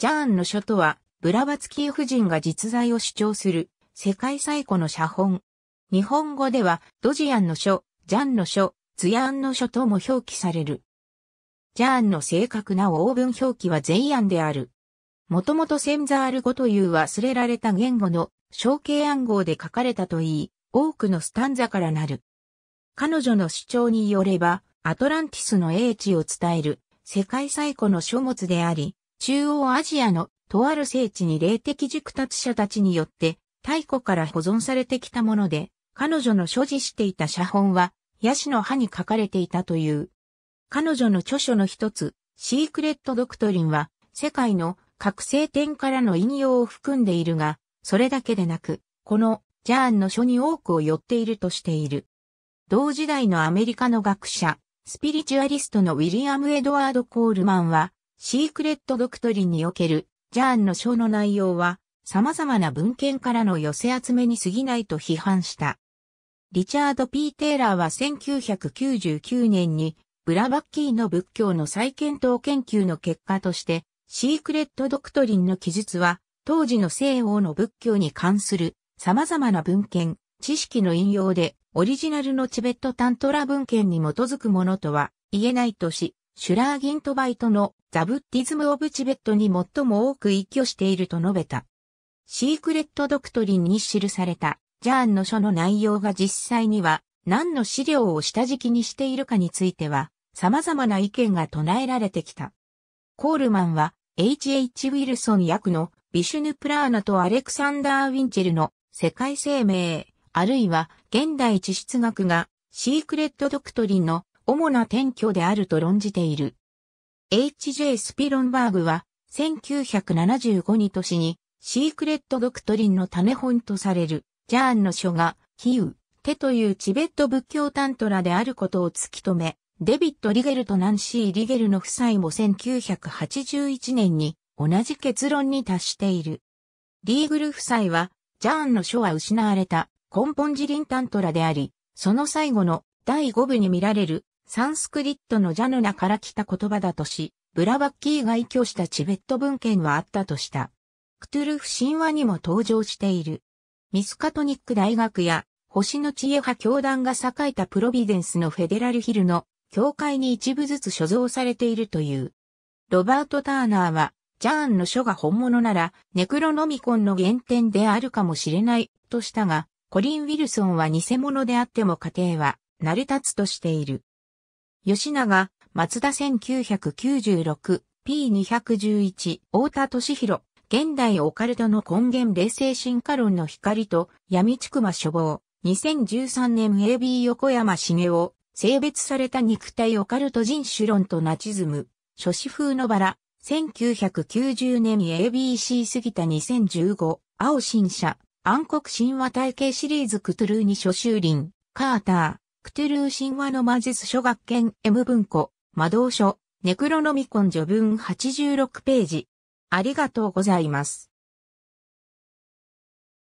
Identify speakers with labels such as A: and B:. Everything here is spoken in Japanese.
A: ジャーンの書とは、ブラバツキー夫人が実在を主張する、世界最古の写本。日本語では、ドジアンの書、ジャンの書、ツヤンの書とも表記される。ジャーンの正確な応文表記は全ンである。もともとセンザール語という忘れられた言語の象形暗号で書かれたといい、多くのスタンザからなる。彼女の主張によれば、アトランティスの英知を伝える世界最古の書物であり、中央アジアのとある聖地に霊的熟達者たちによって太古から保存されてきたもので、彼女の所持していた写本は、ヤシの葉に書かれていたという。彼女の著書の一つ、シークレット・ドクトリンは、世界の覚醒点からの引用を含んでいるが、それだけでなく、このジャーンの書に多くを寄っているとしている。同時代のアメリカの学者、スピリチュアリストのウィリアム・エドワード・コールマンは、シークレット・ドクトリンにおけるジャーンの章の内容は様々な文献からの寄せ集めに過ぎないと批判した。リチャード・ P・ テイラーは1999年にブラバッキーの仏教の再検討研究の結果としてシークレット・ドクトリンの記述は当時の西欧の仏教に関する様々な文献、知識の引用でオリジナルのチベットタントラ文献に基づくものとは言えないとし、シュラーギントバイトのザ・ブッディズム・オブ・チベットに最も多く依拠していると述べた。シークレット・ドクトリンに記されたジャーンの書の内容が実際には何の資料を下敷きにしているかについては様々な意見が唱えられてきた。コールマンは H.H. ウィルソン役のビシュヌ・プラーナとアレクサンダー・ウィンチェルの世界生命、あるいは現代地質学がシークレット・ドクトリンの主な転居であると論じている。H.J. スピロンバーグは、1975に年に、シークレット・ドクトリンの種本とされる、ジャーンの書が、ヒウ、テというチベット仏教タントラであることを突き止め、デビッド・リゲルとナンシー・リゲルの夫妻も1981年に同じ結論に達している。リーグル夫妻は、ジャーンの書は失われた根本自輪タントラであり、その最後の第5部に見られるサンスクリットのジャヌナから来た言葉だとし、ブラバッキーが依拠したチベット文献はあったとした。クトゥルフ神話にも登場している。ミスカトニック大学や星の知恵派教団が栄えたプロビデンスのフェデラルヒルの教会に一部ずつ所蔵されているという。ロバート・ターナーは、ジャーンの書が本物なら、ネクロノミコンの原点であるかもしれない、としたが、コリン・ウィルソンは偽物であっても家庭は成り立つとしている。吉永、松田 1996P211、大田敏弘、現代オカルトの根源冷静進化論の光と闇ちくま処方、2013年 AB 横山茂雄、性別された肉体オカルト人種論とナチズム、諸子風のバラ、1990年 ABC 過ぎた2015、青新社、暗黒神話体系シリーズクトゥルーニ諸州林、カーター、クトゥルー神話の魔術書学研 M 文庫、魔導書、ネクロノミコン序文86ページ。ありがとうございます。